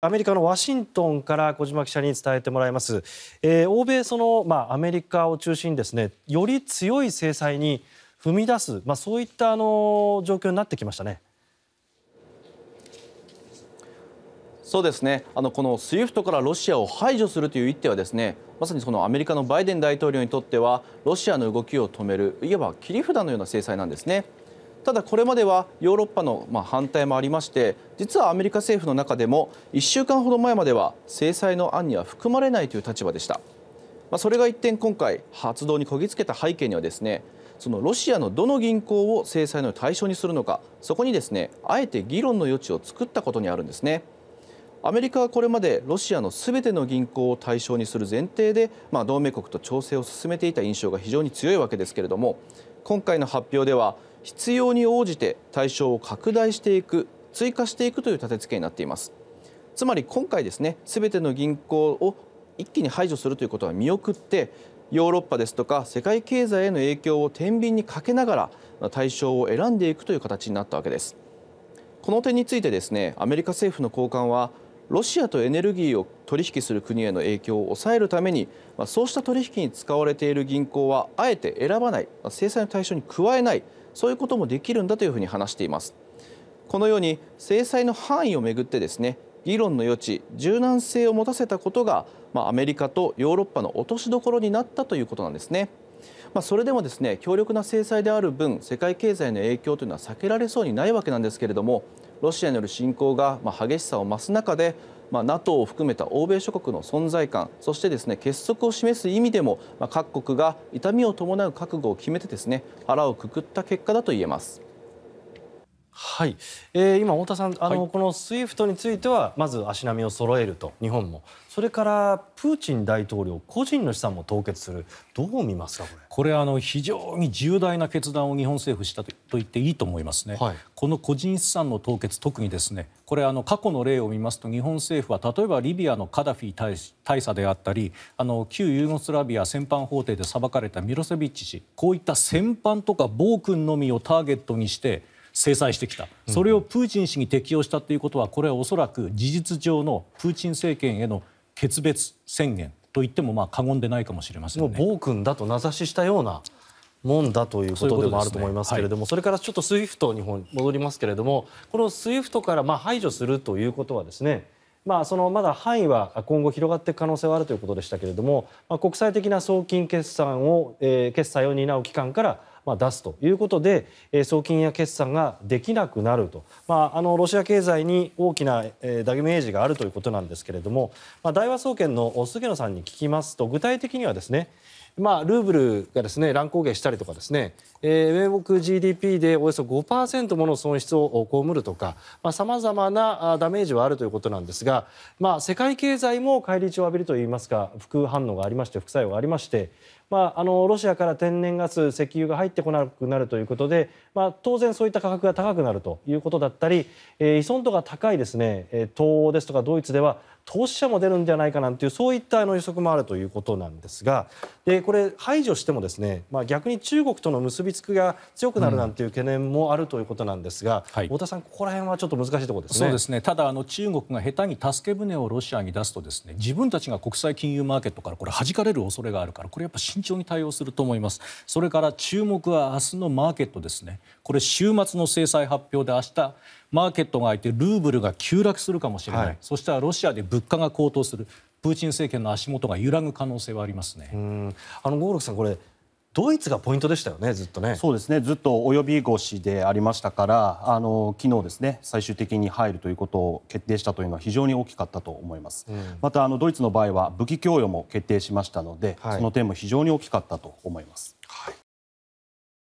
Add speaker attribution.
Speaker 1: アメリカのワシントンから小島記者に伝えてもらいます。え欧米、その、まあ、アメリカを中心にです、ね、より強い制裁に踏み出すまあ、そういったあの状況になってきましたね。
Speaker 2: そうですねあのこのスイフトからロシアを排除するという一手はですねまさにそのアメリカのバイデン大統領にとってはロシアの動きを止めるいわば切り札のような制裁なんですね。ただこれまではヨーロッパのま反対もありまして実はアメリカ政府の中でも1週間ほど前までは制裁の案には含まれないという立場でした、まあ、それが一点今回発動にこぎつけた背景にはですねそのロシアのどの銀行を制裁の対象にするのかそこにですねあえて議論の余地を作ったことにあるんですね。アメリカはこれまでロシアのすべての銀行を対象にする前提で、まあ、同盟国と調整を進めていた印象が非常に強いわけですけれども今回の発表では必要に応じて対象を拡大していく追加していくという立て付けになっていますつまり今回ですね全ての銀行を一気に排除するということは見送ってヨーロッパですとか世界経済への影響を天秤にかけながら対象を選んでいくという形になったわけですこの点についてですねアメリカ政府の高官はロシアとエネルギーを取引する国への影響を抑えるために、まあ、そうした取引に使われている銀行はあえて選ばない、まあ、制裁の対象に加えないそういうこともできるんだというふうに話していますこのように制裁の範囲をめぐってですね議論の余地柔軟性を持たせたことが、まあ、アメリカとヨーロッパの落としどころになったということなんですね。まあ、それでもですね強力な制裁である分世界経済の影響というのは避けられそうにないわけなんですけれどもロシアによる侵攻が激しさを増す中で、まあ、NATO を含めた欧米諸国の存在感そしてですね結束を示す意味でも、まあ、各国が痛みを伴う覚悟を決めてですね腹をくくった結果だと言えます。はいえ今、太田さんあの、この ＳＷＩＦＴ についてはまず
Speaker 1: 足並みを揃えると、日本もそれからプーチン大統領個人の資産も凍結す
Speaker 3: るどう見ますかこれこれあの非常に重大な決断を日本政府したと言っていいと思いますね。はい、この個人資産の凍結特にですねこれ、あの過去の例を見ますと日本政府は例えばリビアのカダフィ大佐であったりあの旧ユーゴスラビア戦犯法廷で裁かれたミロセビッチ氏こういった戦犯とか暴君のみをターゲットにして制裁してきたそれをプーチン氏に適用したということはこれは恐らく事実上のプーチン政権への決別宣言と言っても過言でないかもしれません、ね、暴君だと名指ししたようなもんだということでもあると思いますけれども、そ、ねはい、れからちょっと
Speaker 1: SWIFT に戻りますけれどもこの SWIFT からま排除するということはですねまあ、そのまだ範囲は今後広がっていく可能性はあるということでしたけれども、まあ、国際的な送金決算を、えー、決済を担う機関から出すということで送金や決算ができなくなるとロシア経済に大きなダメージがあるということなんですが大和総研の菅野さんに聞きますと具体的にはルーブルが乱高下したりとか米国 ＧＤＰ でおよそ5％もの損失を被るとか様々なダメージはあるということなんですが世界経済も返り血を浴びるといいますか副反応がありまして副作用がありましてロシアから天然ガス、石油が入ってこなくなるということで当然、そういった価格が高くなるということだったり依存度が高い東欧ですとかドイツでは投資者も出るんじゃないかなんていうそういった予測もあるということなんですがこれ、排除しても逆に中国との結びつきが強くなるなんていう懸念もあるということなんですが太田さん、ここら辺は難しいところです
Speaker 3: ね。ただ、中国が下手に助け舟をロシアに出すと自分たちが国際金融マーケットからはじかれる恐れがあるからこれっぱ慎重に対応すると思いますそれから注目は明日のマーケットですねこれ、週末の制裁発表で明日マーケットが開いてルーブルが急落するかもしれない、はい、そしたらロシアで物価が高騰するプーチン政権の足元が揺らぐ可能性はありますね。あのゴーさんこれドイツがポイントでしたよね、ずっ
Speaker 2: とね。そうですねずっと及び腰でありましたからあの昨日ですね最終的に入るということを決定したというのは非常に大きかったと思います。うん、またあのドイツの場合は武器供与も決定しましたので、はい、その点も非常に大きかったと思います。はい